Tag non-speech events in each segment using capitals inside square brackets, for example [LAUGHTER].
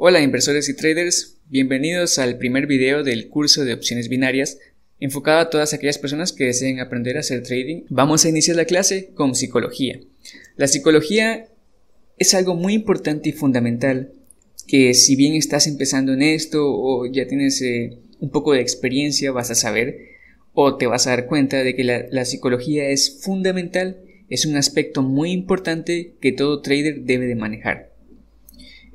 Hola inversores y traders, bienvenidos al primer video del curso de opciones binarias enfocado a todas aquellas personas que deseen aprender a hacer trading. Vamos a iniciar la clase con psicología. La psicología es algo muy importante y fundamental que si bien estás empezando en esto o ya tienes eh, un poco de experiencia vas a saber o te vas a dar cuenta de que la psicología es fundamental, es un aspecto muy importante que todo trader debe de manejar.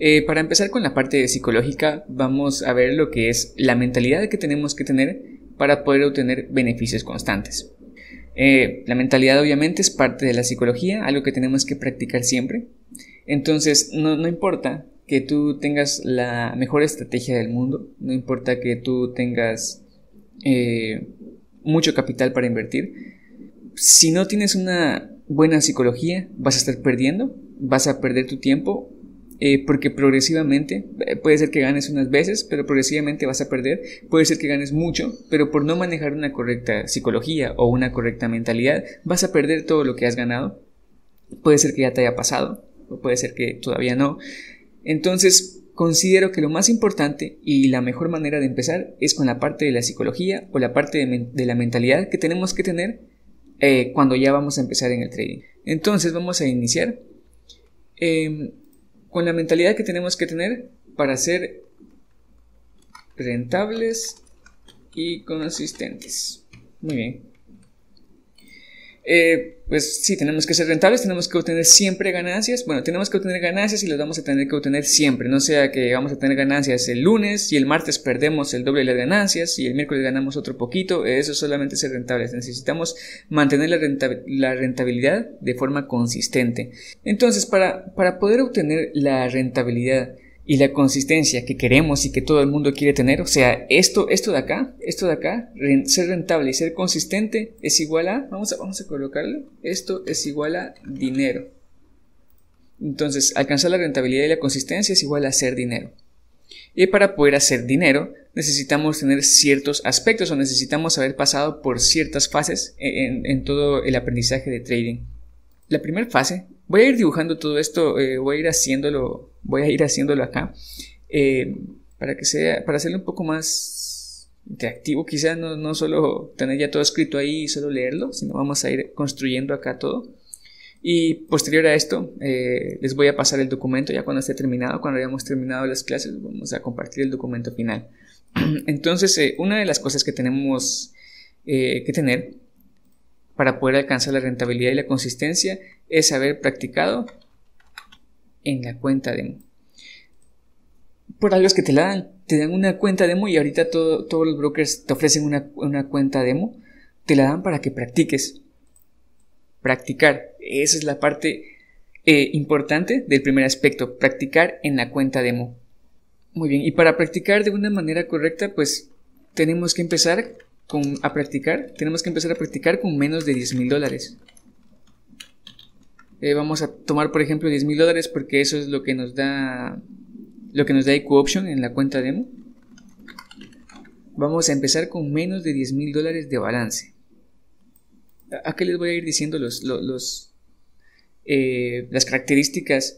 Eh, para empezar con la parte psicológica, vamos a ver lo que es la mentalidad que tenemos que tener para poder obtener beneficios constantes. Eh, la mentalidad obviamente es parte de la psicología, algo que tenemos que practicar siempre. Entonces, no, importa que tú tengas la mejor estrategia del mundo, no importa que tú tengas eh, mucho capital para invertir, si no tienes una buena psicología, vas a estar perdiendo, vas a perder tu tiempo eh, porque progresivamente, eh, puede ser que ganes unas veces, pero progresivamente vas a perder, puede ser que ganes mucho, pero por no manejar una correcta psicología o una correcta mentalidad, vas a perder todo lo que has ganado, puede ser que ya te haya pasado, o puede ser que todavía no. Entonces, considero que lo más importante y la mejor manera de empezar es con la parte de la psicología o la parte de, la mentalidad que tenemos que tener eh, cuando ya vamos a empezar en el trading. Entonces vamos a iniciar. Eh, con la mentalidad que tenemos que tener para ser rentables y consistentes. Muy bien. Eh, pues sí, tenemos que ser rentables, tenemos que obtener siempre ganancias. Bueno, tenemos que obtener ganancias y las vamos a tener que obtener siempre. No sea que vamos a tener ganancias el lunes y el martes perdemos el doble de las ganancias y el miércoles ganamos otro poquito. Eso solamente es ser rentables. Necesitamos mantener la, la rentabilidad de forma consistente. Entonces, para, para poder obtener la rentabilidad, y la consistencia que queremos y que todo el mundo quiere tener, o sea, esto, esto de acá, esto de acá, ser rentable y ser consistente es igual a, vamos a, vamos a colocarlo, esto es igual a dinero. Entonces, alcanzar la rentabilidad y la consistencia es igual a hacer dinero. Y para poder hacer dinero, necesitamos tener ciertos aspectos o necesitamos haber pasado por ciertas fases en, en todo el aprendizaje de trading. La primera fase voy a ir dibujando todo esto, eh, voy a ir haciéndolo, voy a ir haciéndolo acá, eh, para que sea, para hacerlo un poco más interactivo, quizás no, no, solo tener ya todo escrito ahí y solo leerlo, sino vamos a ir construyendo acá todo. Y posterior a esto, eh, les voy a pasar el documento ya cuando esté terminado, cuando hayamos terminado las clases, vamos a compartir el documento final. [CLEARS THROAT] Entonces, una de las cosas que tenemos que tener para poder alcanzar la rentabilidad y la consistencia es haber practicado en la cuenta demo. Por algo es que te la dan, te dan una cuenta demo y ahorita todos los brokers te ofrecen una, cuenta demo, te la dan para que practiques. Practicar, esa es la parte eh, importante del primer aspecto, practicar en la cuenta demo. Muy bien, y para practicar de una manera correcta, pues tenemos que empezar a practicar, tenemos que empezar a practicar con menos de 10 mil dólares. Eh, vamos a tomar por ejemplo 10 mil dólares porque eso es lo que nos da lo que nos da IQ Option en la cuenta demo. Vamos a empezar con menos de 10 mil dólares de balance. Aquí les voy a ir diciendo los, los, eh, las características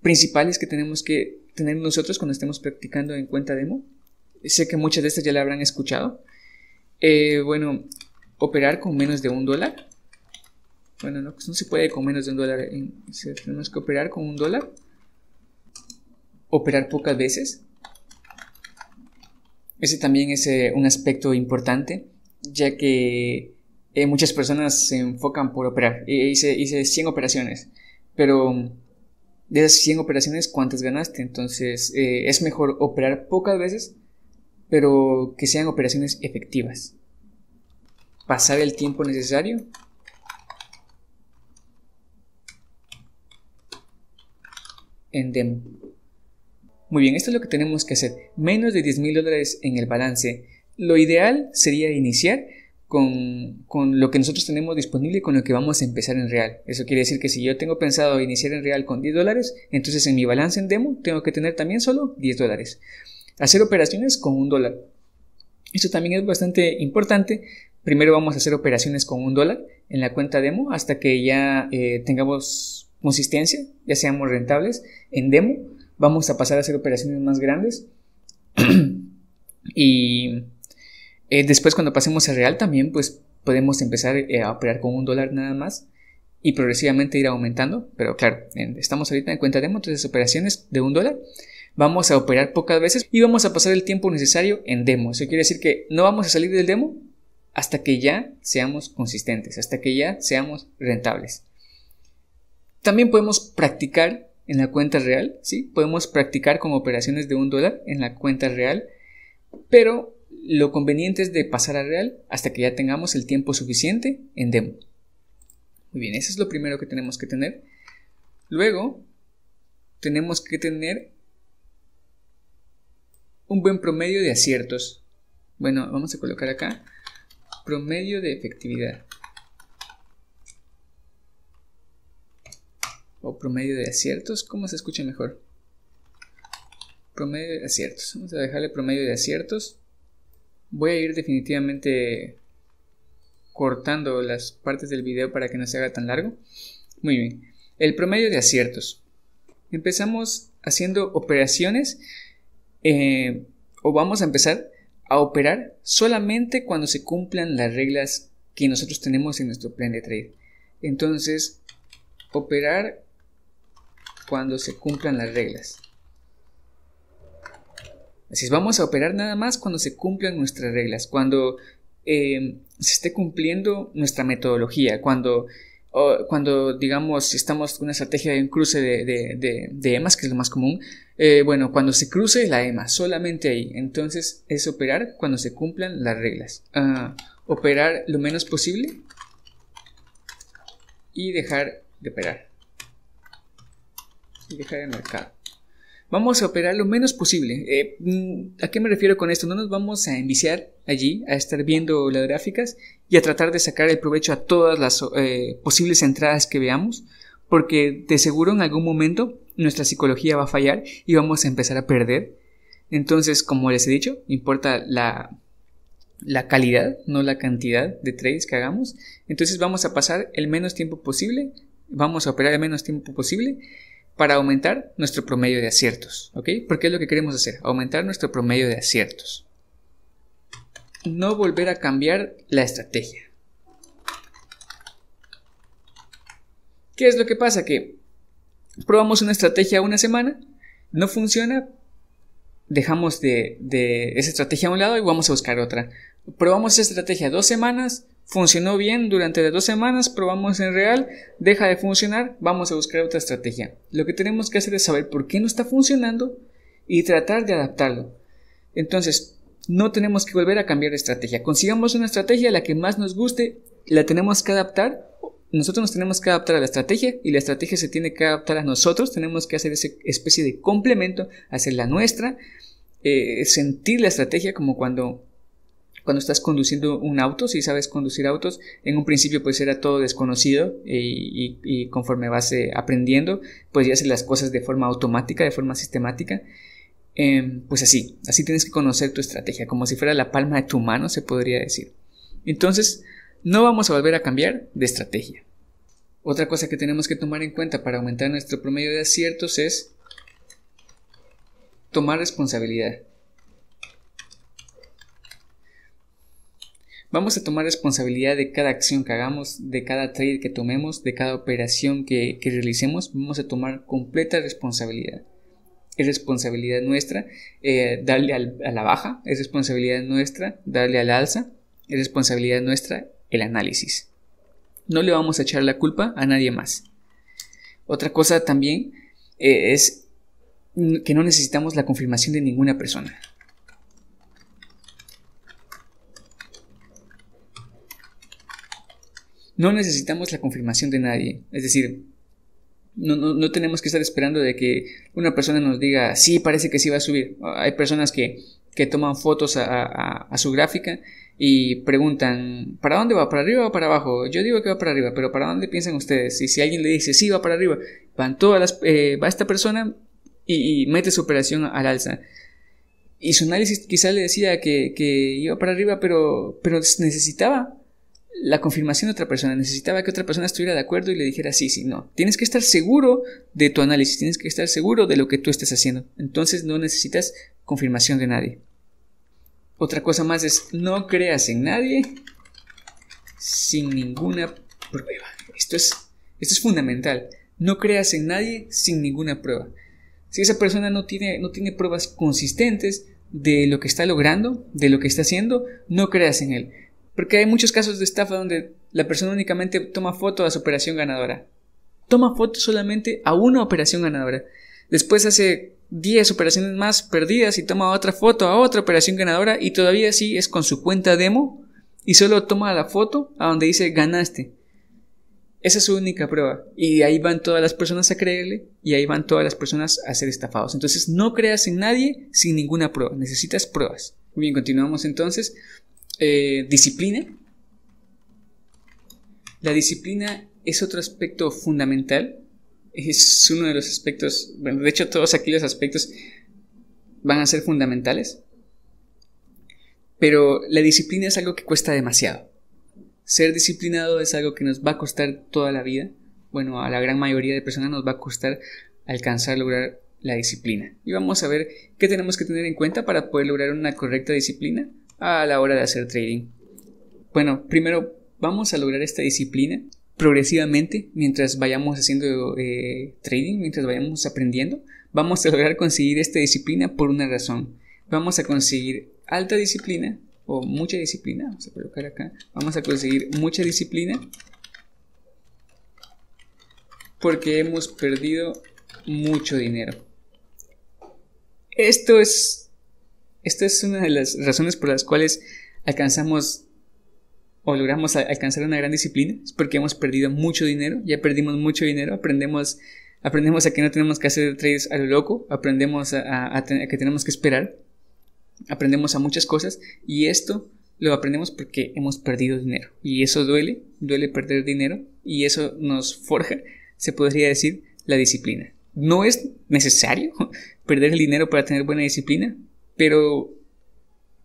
principales que tenemos que tener nosotros cuando estemos practicando en cuenta demo. Sé que muchas de estas ya la habrán escuchado. Eh, bueno, operar con menos de un dólar. Bueno, no, pues no se puede con menos de un dólar. tenemos que operar con un dólar. Operar pocas veces. Ese también es eh, un aspecto importante, ya que eh, muchas personas se enfocan por operar. hice, hice 100 operaciones, pero mm, de esas 100 operaciones, ¿cuántas ganaste? Entonces, eh, es mejor operar pocas veces, pero que sean operaciones efectivas. Pasar el tiempo necesario en demo. Muy bien, esto es lo que tenemos que hacer. Menos de 10 mil dólares en el balance. Lo ideal sería iniciar con, lo que nosotros tenemos disponible con lo que vamos a empezar en real. Eso quiere decir que si yo tengo pensado iniciar en real con 10 dólares, entonces en mi balance en demo tengo que tener también solo 10 dólares. Hacer operaciones con un dólar. Esto también es bastante importante. Primero vamos a hacer operaciones con un dólar en la cuenta demo hasta que ya eh, tengamos consistencia, ya seamos rentables, en demo, vamos a pasar a hacer operaciones más grandes. [CLEARS THROAT] y eh, después cuando pasemos a real también, pues podemos empezar eh, a operar con un dólar nada más y progresivamente ir aumentando. Pero claro, estamos ahorita en cuenta demo, entonces operaciones de un dólar. Vamos a operar pocas veces y vamos a pasar el tiempo necesario en demo. Eso quiere decir que no vamos a salir del demo hasta que ya seamos consistentes, hasta que ya seamos rentables. También podemos practicar en la cuenta real, ¿sí? Podemos practicar con operaciones de un dólar en la cuenta real, pero lo conveniente es de pasar a real hasta que ya tengamos el tiempo suficiente en demo. Muy bien, eso es lo primero que tenemos que tener. Luego, tenemos que tener un buen promedio de aciertos. Bueno, vamos a colocar acá promedio de efectividad. o promedio de aciertos, ¿cómo se escucha mejor? Promedio de aciertos. Vamos a dejarle promedio de aciertos. Voy a ir definitivamente cortando las partes del video para que no se haga tan largo. Muy bien. El promedio de aciertos. Empezamos haciendo operaciones eh, o vamos a empezar a operar solamente cuando se cumplan las reglas que nosotros tenemos en nuestro plan de trade. Entonces, operar cuando se cumplan las reglas. Así es, vamos a operar nada más cuando se cumplan nuestras reglas, cuando em, se esté cumpliendo nuestra metodología, cuando, cuando digamos, estamos con una estrategia de un cruce de, de, EMAs, e que es lo más común, eh, bueno, cuando se cruce la EMA, solamente ahí. Entonces es operar cuando se cumplan las reglas. Ah, operar lo menos posible y dejar de operar dejar el mercado Vamos a operar lo menos posible. Eh, mm, ¿A qué me refiero con esto? No nos vamos a enviciar allí, a estar viendo las gráficas y a tratar de sacar el provecho a todas las eh, posibles entradas que veamos, porque de seguro en algún momento nuestra psicología va a fallar y vamos a empezar a perder. Entonces, como les he dicho, importa la, la calidad, no la cantidad de trades que hagamos. Entonces vamos a pasar el menos tiempo posible, vamos a operar el menos tiempo posible para aumentar nuestro promedio de aciertos, ¿ok? Porque es lo que queremos hacer, aumentar nuestro promedio de aciertos. No volver a cambiar la estrategia. ¿Qué es lo que pasa? Que probamos una estrategia una semana, no funciona, dejamos de, esa estrategia a un lado y vamos a buscar otra. Probamos esa estrategia dos semanas, funcionó bien durante las dos semanas, probamos en real, deja de funcionar, vamos a buscar otra estrategia. Lo que tenemos que hacer es saber por qué no está funcionando y tratar de adaptarlo. Entonces, no tenemos que volver a cambiar de estrategia. Consigamos una estrategia la que más nos guste, la tenemos que adaptar. Nosotros nos tenemos que adaptar a la estrategia y la estrategia se tiene que adaptar a nosotros. Tenemos que hacer esa especie de complemento, hacer la nuestra, eh, sentir la estrategia como cuando cuando estás conduciendo un auto, si sabes conducir autos, en un principio pues era todo desconocido y, conforme vas eh, aprendiendo, pues ya haces las cosas de forma automática, de forma sistemática. Em, pues así, así tienes que conocer tu estrategia, como si fuera la palma de tu mano, se podría decir. Entonces, no vamos a volver a cambiar de estrategia. Otra cosa que tenemos que tomar en cuenta para aumentar nuestro promedio de aciertos es tomar responsabilidad. Vamos a tomar responsabilidad de cada acción que hagamos, de cada trade que tomemos, de cada operación que, realicemos. Vamos a tomar completa responsabilidad. Es responsabilidad nuestra eh, darle a la baja, es responsabilidad nuestra darle al alza, es responsabilidad nuestra el análisis. No le vamos a echar la culpa a nadie más. Otra cosa también eh, es que no necesitamos la confirmación de ninguna persona. no necesitamos la confirmación de nadie. Es decir, no, tenemos que estar esperando de que una persona nos diga, sí, parece que sí va a subir. Hay personas que, toman fotos a, su gráfica y preguntan, ¿para dónde va? ¿Para arriba o para abajo? Yo digo que va para arriba, pero ¿para dónde piensan ustedes? Y si alguien le dice, sí, va para arriba, van todas las, eh, va esta persona y, mete su operación al alza. Y su análisis quizás le decía que, iba para arriba, pero, pero necesitaba la confirmación de otra persona, necesitaba que otra persona estuviera de acuerdo y le dijera sí, sí, no. Tienes que estar seguro de tu análisis, tienes que estar seguro de lo que tú estás haciendo. Entonces no necesitas confirmación de nadie. Otra cosa más es no creas en nadie sin ninguna prueba. Esto es, esto es fundamental. No creas en nadie sin ninguna prueba. Si esa persona no tiene, no tiene pruebas consistentes de lo que está logrando, de lo que está haciendo, no creas en él. Porque hay muchos casos de estafa donde la persona únicamente toma foto a su operación ganadora. Toma foto solamente a una operación ganadora. Después hace 10 operaciones más perdidas y toma otra foto a otra operación ganadora y todavía así es con su cuenta demo y solo toma la foto a donde dice ganaste. Esa es su única prueba. Y ahí van todas las personas a creerle y ahí van todas las personas a ser estafados. Entonces no creas en nadie sin ninguna prueba. Necesitas pruebas. Muy bien, continuamos entonces. Eh, disciplina. La disciplina es otro aspecto fundamental. Es uno de los aspectos, bueno, de hecho todos aquí los aspectos van a ser fundamentales. Pero la disciplina es algo que cuesta demasiado. Ser disciplinado es algo que nos va a costar toda la vida. Bueno, a la gran mayoría de personas nos va a costar alcanzar, lograr la disciplina. Y vamos a ver qué tenemos que tener en cuenta para poder lograr una correcta disciplina a la hora de hacer trading. Bueno, primero vamos a lograr esta disciplina progresivamente mientras vayamos haciendo eh, trading, mientras vayamos aprendiendo. Vamos a lograr conseguir esta disciplina por una razón. Vamos a conseguir alta disciplina o mucha disciplina. Vamos a colocar acá. Vamos a conseguir mucha disciplina porque hemos perdido mucho dinero. Esto es esta es una de las razones por las cuales alcanzamos o logramos alcanzar una gran disciplina, es porque hemos perdido mucho dinero, ya perdimos mucho dinero, aprendemos, aprendemos a que no tenemos que hacer trades a lo loco, aprendemos a, a que tenemos que esperar, aprendemos a muchas cosas y esto lo aprendemos porque hemos perdido dinero y eso duele, duele perder dinero y eso nos forja, se podría decir, la disciplina. No es necesario [LAUGHS] perder el dinero para tener buena disciplina, pero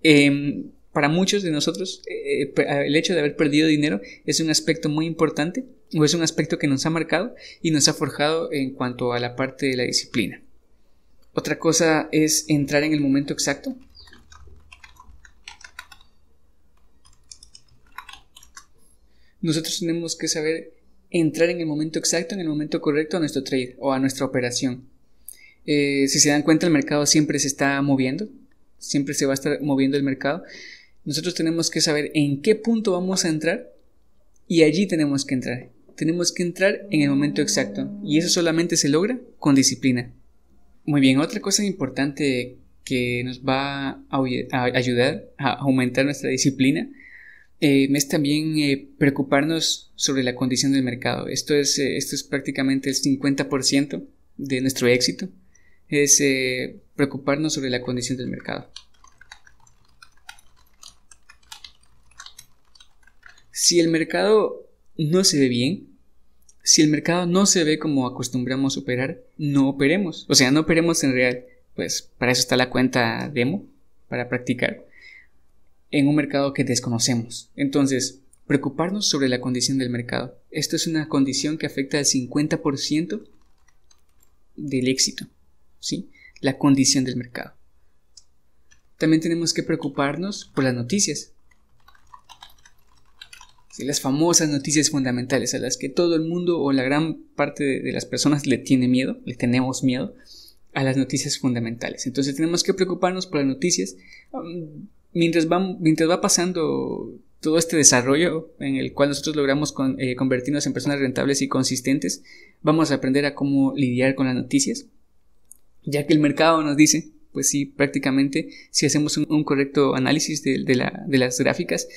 em, para muchos de nosotros eh, eh, el hecho de haber perdido dinero es un aspecto muy importante o es un aspecto que nos ha marcado y nos ha forjado en cuanto a la parte de la disciplina. Otra cosa es entrar en el momento exacto. Nosotros tenemos que saber entrar en el momento exacto, en el momento correcto a nuestro trade o a nuestra operación. Eh, si se dan cuenta, el mercado siempre se está moviendo siempre se va a estar moviendo el mercado. Nosotros tenemos que saber en qué punto vamos a entrar y allí tenemos que entrar. Tenemos que entrar en el momento exacto y eso solamente se logra con disciplina. Muy bien, otra cosa importante que nos va a, ayudar a aumentar nuestra disciplina eh, es también eh, preocuparnos sobre la condición del mercado. Esto es, eh, esto es prácticamente el 50% de nuestro éxito es eh, preocuparnos sobre la condición del mercado. Si el mercado no se ve bien, si el mercado no se ve como acostumbramos a operar, no operemos. O sea, no operemos en real. Pues para eso está la cuenta demo, para practicar en un mercado que desconocemos. Entonces, preocuparnos sobre la condición del mercado. Esto es una condición que afecta al 50% del éxito la condición del mercado. También tenemos que preocuparnos por las noticias. Las famosas noticias fundamentales a las que todo el mundo o la gran parte de, las personas le tiene miedo, le tenemos miedo a las noticias fundamentales. Entonces tenemos que preocuparnos por las noticias. Um, mientras va, pasando todo este desarrollo en el cual nosotros logramos eh, convertirnos en personas rentables y consistentes, vamos a aprender a cómo lidiar con las noticias ya que el mercado nos dice, pues sí, prácticamente, si hacemos un, correcto análisis de, las gráficas,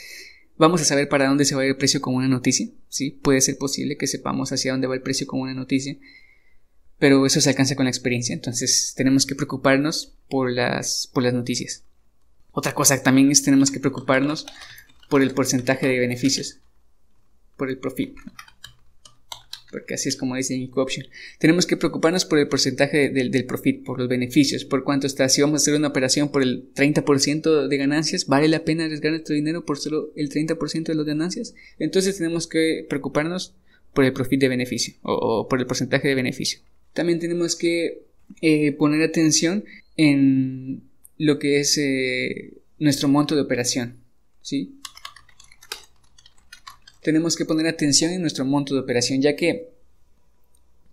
vamos a saber para dónde se va el precio con una noticia, ¿sí? Puede ser posible que sepamos hacia dónde va el precio con una noticia, pero eso se alcanza con la experiencia, entonces tenemos que preocuparnos por las, por las noticias. Otra cosa también es tenemos que preocuparnos por el porcentaje de beneficios, por el profit porque así es como dice Incoption, Tenemos que preocuparnos por el porcentaje del, profit, por los beneficios, por cuánto está. Si vamos a hacer una operación por el 30% de ganancias, ¿vale la pena arriesgar nuestro dinero por solo el 30% de las ganancias? Entonces tenemos que preocuparnos por el profit de beneficio o, por el porcentaje de beneficio. También tenemos que eh, poner atención en lo que es eh, nuestro monto de operación. ¿sí? tenemos que poner atención en nuestro monto de operación, ya que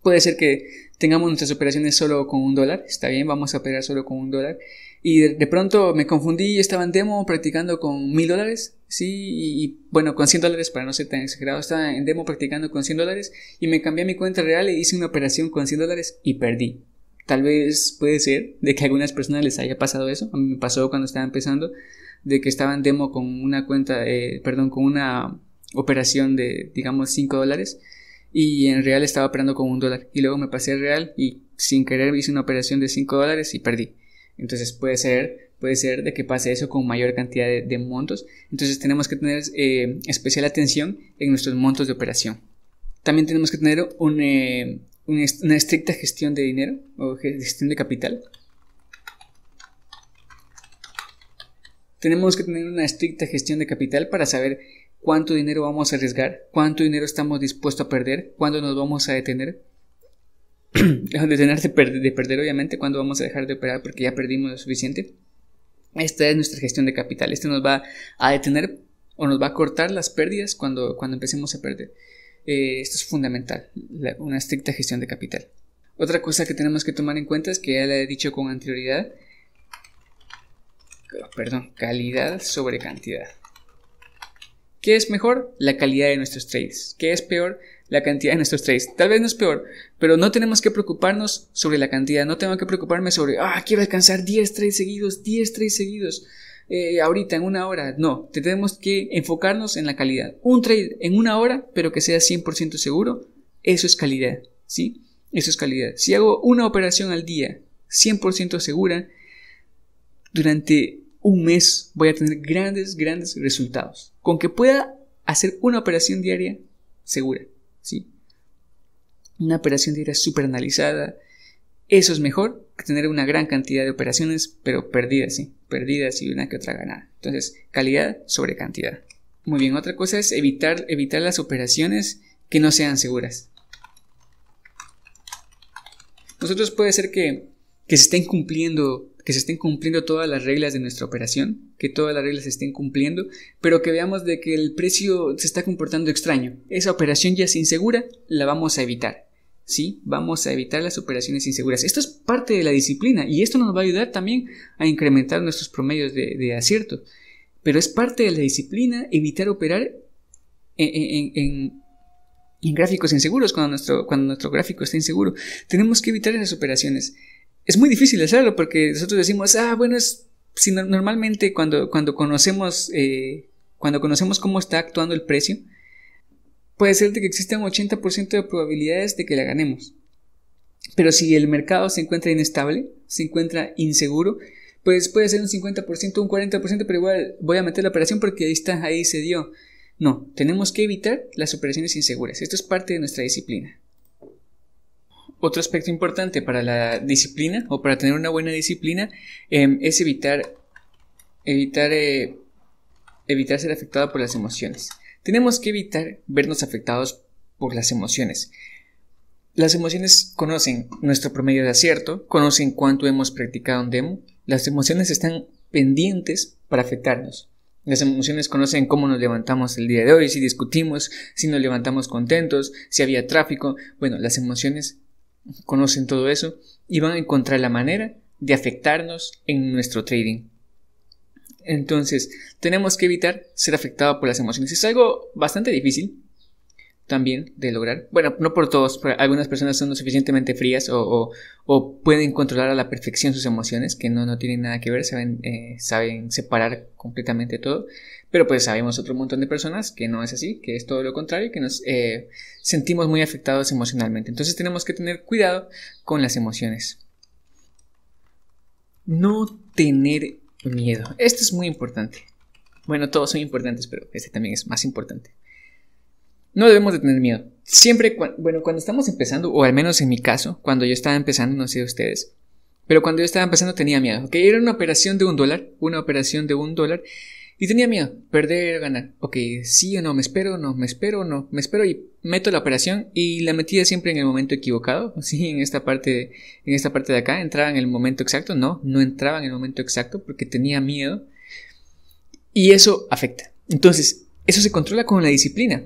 puede ser que tengamos nuestras operaciones solo con un dólar, está bien, vamos a operar solo con un dólar, y de, pronto me confundí y estaba en demo practicando con mil dólares, sí, y, bueno, con 100 dólares para no ser tan exagerado, estaba en demo practicando con 100 dólares y me cambié mi cuenta real e hice una operación con 100 dólares y perdí. Tal vez puede ser de que a algunas personas les haya pasado eso, a mí me pasó cuando estaba empezando, de que estaba en demo con una cuenta, eh, perdón, con una operación de, digamos, 5 dólares y en real estaba operando con un dólar y luego me pasé real y sin querer hice una operación de 5 dólares y perdí. Entonces puede ser, puede ser de que pase eso con mayor cantidad de, montos. Entonces tenemos que tener eh, especial atención en nuestros montos de operación. También tenemos que tener eh, una estricta gestión de dinero o gestión de capital. Tenemos que tener una estricta gestión de capital para saber cuánto dinero vamos a arriesgar, cuánto dinero estamos dispuestos a perder, cuándo nos vamos a detener. [CLEARS THROAT] Detenerse de perder, obviamente, cuándo vamos a dejar de operar porque ya perdimos lo suficiente. Esta es nuestra gestión de capital. Esto nos va a detener o nos va a cortar las pérdidas cuando, cuando empecemos a perder. Eh, esto es fundamental, una estricta gestión de capital. Otra cosa que tenemos que tomar en cuenta es que ya la he dicho con anterioridad, perdón, calidad sobre cantidad. ¿Qué es mejor? La calidad de nuestros trades. ¿Qué es peor? La cantidad de nuestros trades. Tal vez no es peor, pero no tenemos que preocuparnos sobre la cantidad. No tengo que preocuparme sobre, ah, quiero alcanzar 10 trades seguidos, 10 trades seguidos. Eh, ahorita, en una hora. No, tenemos que enfocarnos en la calidad. Un trade en una hora, pero que sea 100% seguro, eso es calidad. ¿Sí? Eso es calidad. Si hago una operación al día 100% segura, durante un mes voy a tener grandes, grandes resultados. Con que pueda hacer una operación diaria segura, ¿sí? Una operación diaria súper analizada. Eso es mejor que tener una gran cantidad de operaciones, pero perdidas, ¿sí? Perdidas y una que otra ganada. Entonces, calidad sobre cantidad. Muy bien, otra cosa es evitar, evitar las operaciones que no sean seguras. Nosotros puede ser que, que se estén cumpliendo que se estén cumpliendo todas las reglas de nuestra operación, que todas las reglas se estén cumpliendo, pero que veamos de que el precio se está comportando extraño. Esa operación ya es insegura, la vamos a evitar. ¿sí? Vamos a evitar las operaciones inseguras. Esto es parte de la disciplina y esto nos va a ayudar también a incrementar nuestros promedios de, acierto. Pero es parte de la disciplina evitar operar en, gráficos inseguros cuando nuestro, cuando nuestro gráfico está inseguro. Tenemos que evitar esas operaciones es muy difícil hacerlo porque nosotros decimos, ah, bueno, es, si normalmente cuando, cuando conocemos, eh, cuando conocemos cómo está actuando el precio, puede ser de que exista un 80% de probabilidades de que la ganemos. Pero si el mercado se encuentra inestable, se encuentra inseguro, pues puede ser un 50%, un 40%, pero igual voy a meter la operación porque ahí está, ahí se dio. No, tenemos que evitar las operaciones inseguras. Esto es parte de nuestra disciplina. Otro aspecto importante para la disciplina o para tener una buena disciplina em, es evitar, evitar, eh, evitar ser afectado por las emociones. Tenemos que evitar vernos afectados por las emociones. Las emociones conocen nuestro promedio de acierto, conocen cuánto hemos practicado un demo. Las emociones están pendientes para afectarnos. Las emociones conocen cómo nos levantamos el día de hoy, si discutimos, si nos levantamos contentos, si había tráfico. Bueno, las emociones conocen todo eso y van a encontrar la manera de afectarnos en nuestro trading. Entonces, tenemos que evitar ser afectados por las emociones. Es algo bastante difícil también de lograr. Bueno, no por todos, algunas personas son lo suficientemente frías o, pueden controlar a la perfección sus emociones, que no, no tienen nada que ver, saben eh, separar completamente todo. Pero pues sabemos otro montón de personas que no es así, que es todo lo contrario, que nos eh, sentimos muy afectados emocionalmente. Entonces tenemos que tener cuidado con las emociones. No tener miedo. Esto es muy importante. Bueno, todos son importantes, pero este también es más importante. No debemos de tener miedo. Siempre, bueno, cuando estamos empezando, o al menos en mi caso, cuando yo estaba empezando, no sé ustedes, pero cuando yo estaba empezando tenía miedo. que Era una operación de un dólar, una operación de un dólar, y tenía miedo, perder, ganar. Ok, sí o no, me espero o no, me espero o no, me espero y meto la operación y la metía siempre en el momento equivocado, así [LAUGHS] en esta parte, en esta parte de acá, entraba en el momento exacto, no, no entraba en el momento exacto porque tenía miedo y eso afecta. Entonces, eso se controla con la disciplina,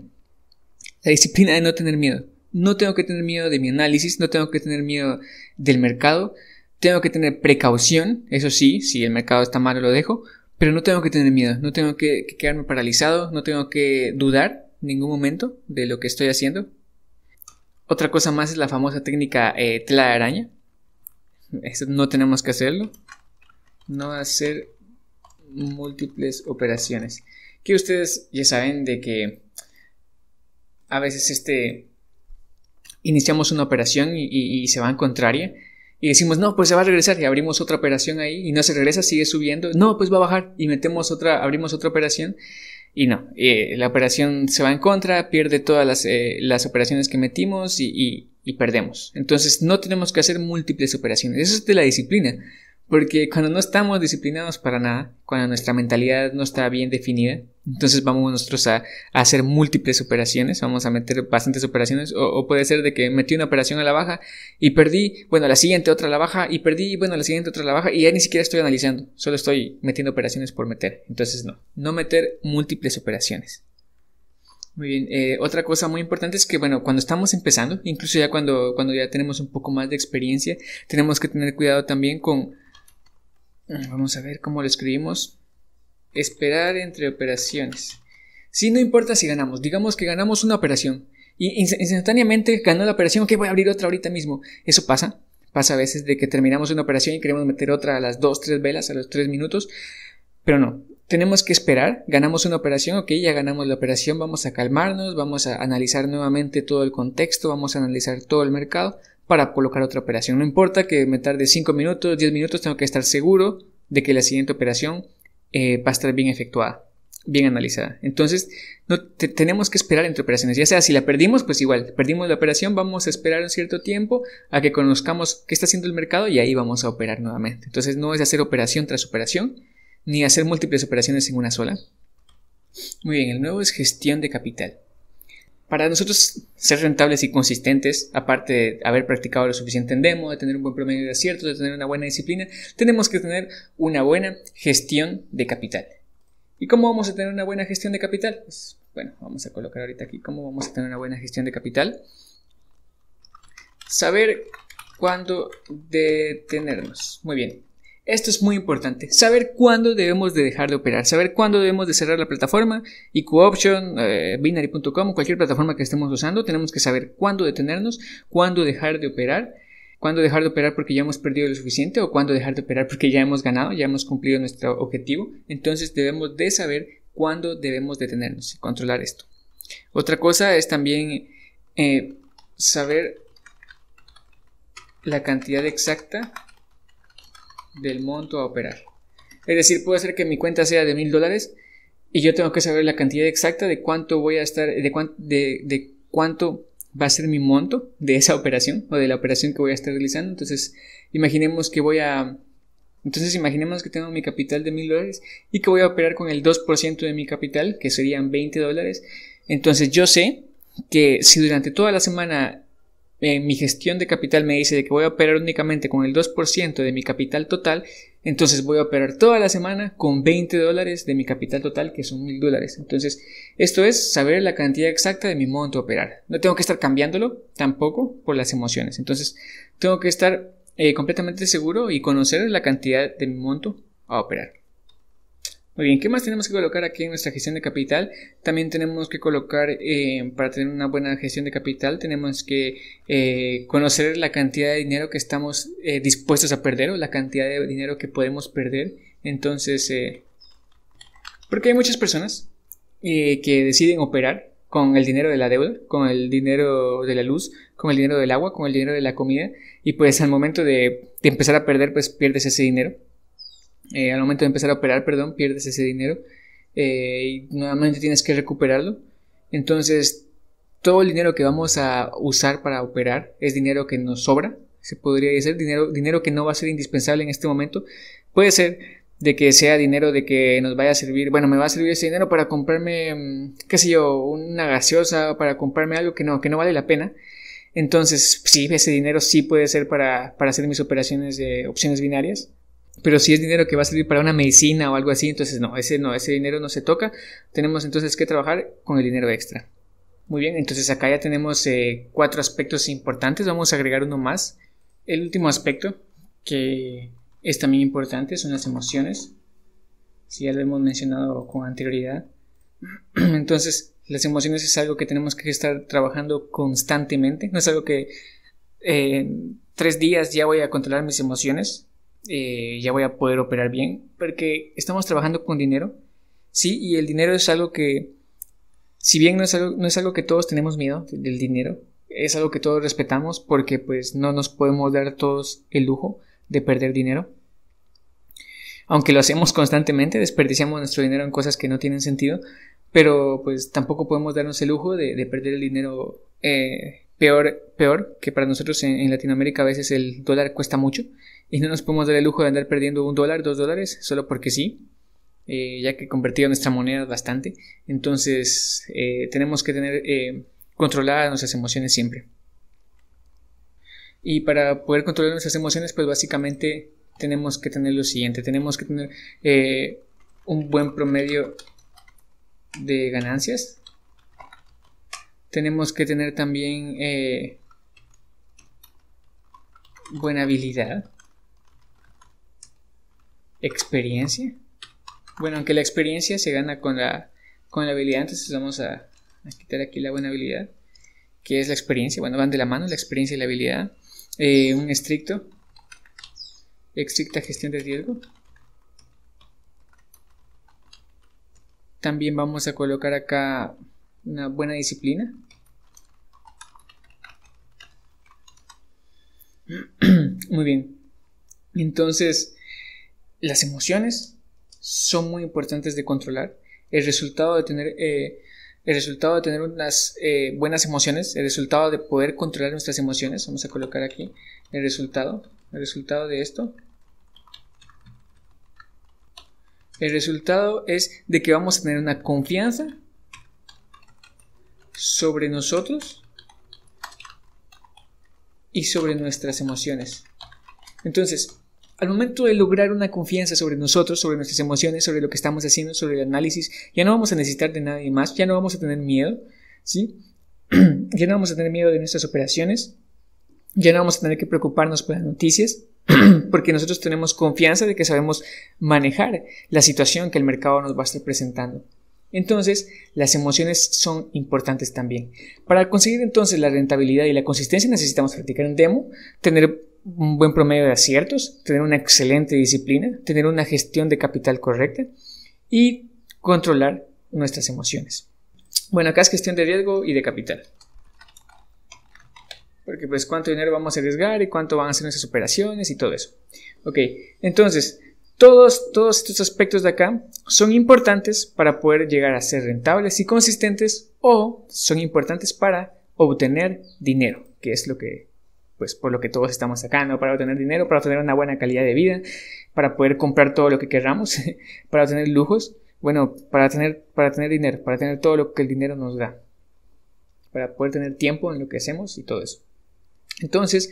la disciplina de no tener miedo. No tengo que tener miedo de mi análisis, no tengo que tener miedo del mercado, tengo que tener precaución, eso sí, si el mercado está malo lo dejo, pero no tengo que tener miedo, no tengo que, quedarme paralizado, no tengo que dudar en ningún momento de lo que estoy haciendo. Otra cosa más es la famosa técnica eh, tela de araña. no tenemos que hacerlo. No hacer múltiples operaciones. Que ustedes ya saben de que a veces este iniciamos una operación y se va en contraria y decimos, no, pues se va a regresar y abrimos otra operación ahí y no se regresa, sigue subiendo, no, pues va a bajar y metemos otra, abrimos otra operación y no, eh, la operación se va en contra, pierde todas las, eh, las operaciones que metimos y, y, perdemos. Entonces no tenemos que hacer múltiples operaciones, eso es de la disciplina. Porque cuando no estamos disciplinados para nada, cuando nuestra mentalidad no está bien definida, entonces vamos nosotros a, hacer múltiples operaciones, vamos a meter bastantes operaciones, o, puede ser de que metí una operación a la baja y perdí, bueno, la siguiente otra a la baja y perdí, bueno, la siguiente otra a la baja y ya ni siquiera estoy analizando, solo estoy metiendo operaciones por meter. Entonces no, no meter múltiples operaciones. Muy bien, eh, otra cosa muy importante es que, bueno, cuando estamos empezando, incluso ya cuando, cuando ya tenemos un poco más de experiencia, tenemos que tener cuidado también con Mm, vamos a ver cómo lo escribimos. Esperar entre operaciones. Si no importa si ganamos, digamos que ganamos una operación y instantáneamente ganó la operación, que voy a abrir otra ahorita mismo. Eso pasa, pasa a veces de que terminamos una operación y queremos meter otra a las 2, 3 velas, a los 3 minutos, pero no, tenemos que esperar, ganamos una operación, ok, ya ganamos la operación, vamos a calmarnos, vamos a analizar nuevamente todo el contexto, vamos a analizar todo el mercado para colocar otra operación. No importa que me tarde 5 minutos, 10 minutos, tengo que estar seguro de que la siguiente operación eh, va a estar bien efectuada, bien analizada. Entonces, no tenemos que esperar entre operaciones. Ya sea si la perdimos, pues igual, perdimos la operación, vamos a esperar un cierto tiempo a que conozcamos qué está haciendo el mercado y ahí vamos a operar nuevamente. Entonces, no es hacer operación tras operación, ni hacer múltiples operaciones en una sola. Muy bien, el nuevo es gestión de capital. Para nosotros ser rentables y consistentes, aparte de haber practicado lo suficiente en demo, de tener un buen promedio de aciertos, de tener una buena disciplina, tenemos que tener una buena gestión de capital. ¿Y cómo vamos a tener una buena gestión de capital? Pues, bueno, vamos a colocar ahorita aquí cómo vamos a tener una buena gestión de capital. Saber cuándo detenernos. Muy bien. Esto es muy importante, saber cuándo debemos de dejar de operar, saber cuándo debemos de cerrar la plataforma, y Option, eh, Binary.com, cualquier plataforma que estemos usando, tenemos que saber cuándo detenernos, cuándo dejar de operar, cuándo dejar de operar porque ya hemos perdido lo suficiente o cuándo dejar de operar porque ya hemos ganado, ya hemos cumplido nuestro objetivo, entonces debemos de saber cuándo debemos detenernos y controlar esto. Otra cosa es también eh, saber la cantidad exacta del monto a operar. Es decir, puede ser que mi cuenta sea de mil dólares y yo tengo que saber la cantidad exacta de cuánto voy a estar, de, de, cuánto va a ser mi monto de esa operación o de la operación que voy a estar realizando. Entonces, imaginemos que voy a... Entonces, imaginemos que tengo mi capital de mil dólares y que voy a operar con el 2% de mi capital, que serían 20 dólares. Entonces, yo sé que si durante toda la semana eh, mi gestión de capital me dice de que voy a operar únicamente con el 2% de mi capital total, entonces voy a operar toda la semana con 20 dólares de mi capital total, que son 1000 dólares. Entonces, esto es saber la cantidad exacta de mi monto a operar. No tengo que estar cambiándolo tampoco por las emociones. Entonces, tengo que estar eh, completamente seguro y conocer la cantidad de mi monto a operar. Muy bien, ¿qué más tenemos que colocar aquí en nuestra gestión de capital? También tenemos que colocar, eh, para tener una buena gestión de capital, tenemos que eh, conocer la cantidad de dinero que estamos eh, dispuestos a perder o la cantidad de dinero que podemos perder. Entonces, porque hay muchas personas que deciden operar con el dinero de la deuda, con el dinero de la luz, con el dinero del agua, con el dinero de la comida, y pues al momento de empezar a perder, pues pierdes ese dinero. Eh, al momento de empezar a operar, perdón, pierdes ese dinero eh, y nuevamente tienes que recuperarlo. Entonces, todo el dinero que vamos a usar para operar es dinero que nos sobra, se podría decir, dinero, dinero que no va a ser indispensable en este momento. Puede ser de que sea dinero de que nos vaya a servir, bueno, me va a servir ese dinero para comprarme, mm, qué sé yo, una gaseosa, para comprarme algo que no, que no vale la pena. Entonces, sí, ese dinero sí puede ser para hacer mis operaciones de opciones binarias. Pero si es dinero que va a servir para una medicina o algo así, entonces no, ese no, ese dinero no se toca. Tenemos entonces que trabajar con el dinero extra. Muy bien, entonces acá ya tenemos eh, cuatro aspectos importantes. Vamos a agregar uno más. El último aspecto que es también importante son las emociones. Si ya lo hemos mencionado con anterioridad. [CLEARS THROAT] Entonces, las emociones es algo que tenemos que estar trabajando constantemente. No es algo que eh, en tres días ya voy a controlar mis emociones eh, ya voy a poder operar bien, porque estamos trabajando con dinero, ¿sí? Y el dinero es algo que, si bien no es algo, no es algo que todos tenemos miedo del dinero, es algo que todos respetamos porque pues no nos podemos dar todos el lujo de perder dinero. Aunque lo hacemos constantemente, desperdiciamos nuestro dinero en cosas que no tienen sentido, pero pues tampoco podemos darnos el lujo de, perder el dinero eh, peor, peor que para nosotros en, Latinoamérica a veces el dólar cuesta mucho y no nos podemos dar el lujo de andar perdiendo un dólar, dos dólares, solo porque sí, eh, ya que convertido nuestra moneda bastante. Entonces eh, tenemos que tener eh, controladas nuestras emociones siempre. Y para poder controlar nuestras emociones, pues básicamente tenemos que tener lo siguiente, tenemos que tener un buen promedio de ganancias, tenemos que tener también eh, buena habilidad, experiencia. Bueno, aunque la experiencia se gana con la, con la habilidad, entonces vamos a, quitar aquí la buena habilidad, que es la experiencia. Bueno, van de la mano la experiencia y la habilidad. Eh, un estricto, estricta gestión de riesgo. También vamos a colocar acá una buena disciplina. [CLEARS THROAT] Muy bien. Entonces, las emociones son muy importantes de controlar. El resultado de tener, eh, el resultado de tener unas eh, buenas emociones, el resultado de poder controlar nuestras emociones, vamos a colocar aquí el resultado, el resultado de esto. El resultado es de que vamos a tener una confianza sobre nosotros y sobre nuestras emociones. Entonces, al momento de lograr una confianza sobre nosotros, sobre nuestras emociones, sobre lo que estamos haciendo, sobre el análisis, ya no vamos a necesitar de nadie más, ya no vamos a tener miedo, ¿sí? [CLEARS THROAT] ya no vamos a tener miedo de nuestras operaciones, ya no vamos a tener que preocuparnos por las noticias, [CLEARS THROAT] porque nosotros tenemos confianza de que sabemos manejar la situación que el mercado nos va a estar presentando. Entonces, las emociones son importantes también. Para conseguir entonces la rentabilidad y la consistencia necesitamos practicar en demo, tener un buen promedio de aciertos, tener una excelente disciplina, tener una gestión de capital correcta y controlar nuestras emociones. Bueno, acá es gestión de riesgo y de capital. Porque pues cuánto dinero vamos a arriesgar y cuánto van a ser nuestras operaciones y todo eso. Ok, entonces, todos, estos aspectos de acá son importantes para poder llegar a ser rentables y consistentes o son importantes para obtener dinero, que es lo que, pues por lo que todos estamos acá, Para obtener dinero, para obtener una buena calidad de vida, para poder comprar todo lo que queramos, [LAUGHS] para obtener lujos, bueno, para tener, para tener dinero, para tener todo lo que el dinero nos da, para poder tener tiempo en lo que hacemos y todo eso. Entonces,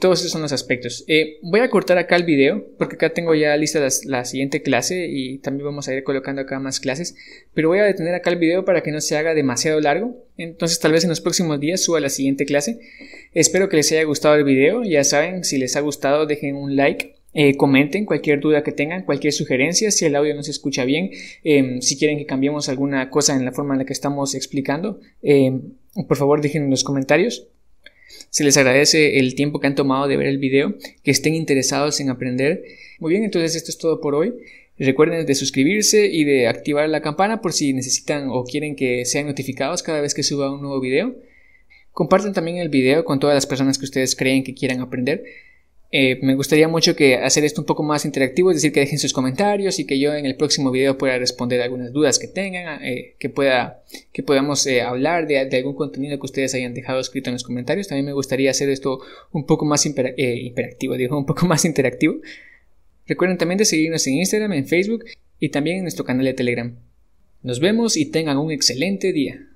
todos esos son los aspectos. Eh, voy a cortar acá el video porque acá tengo ya lista la siguiente clase y también vamos a ir colocando acá más clases. Pero voy a detener acá el video para que no se haga demasiado largo. Entonces tal vez en los próximos días suba la siguiente clase. Espero que les haya gustado el video. Ya saben, si les ha gustado dejen un like. Eh, comenten cualquier duda que tengan, cualquier sugerencia, si el audio no se escucha bien, em, si quieren que cambiemos alguna cosa en la forma en la que estamos explicando, em, por favor dejen en los comentarios. Se les agradece el tiempo que han tomado de ver el video, que estén interesados en aprender. Muy bien, entonces esto es todo por hoy. Recuerden de suscribirse y de activar la campana por si necesitan o quieren que sean notificados cada vez que suba un nuevo video. Compartan también el video con todas las personas que ustedes creen que quieran aprender. Eh, me gustaría mucho que hacer esto un poco más interactivo, es decir, que dejen sus comentarios y que yo en el próximo video pueda responder algunas dudas que tengan, ah, eh, que, pueda, que podamos eh, hablar de, algún contenido que ustedes hayan dejado escrito en los comentarios. También me gustaría hacer esto un poco más interactivo, digo, un poco [LAUGHS] más interactivo. Recuerden también de seguirnos en Instagram, en Facebook y también en nuestro canal de Telegram. Nos vemos y tengan un excelente día.